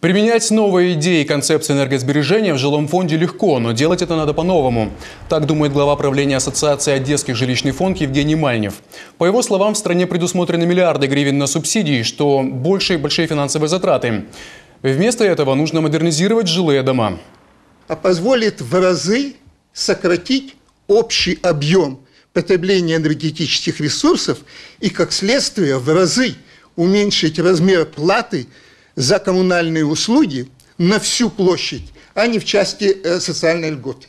Применять новые идеи и концепции энергосбережения в жилом фонде легко, но делать это надо по-новому. Так думает глава правления Ассоциации Одесских жилищных фонд Евгений Мальнев. По его словам, в стране предусмотрены миллиарды гривен на субсидии, что большие и большие финансовые затраты. Вместо этого нужно модернизировать жилые дома. А позволит в разы сократить общий объем потребления энергетических ресурсов и, как следствие, в разы уменьшить размер платы – за коммунальные услуги на всю площадь, а не в части э, социальной льготы.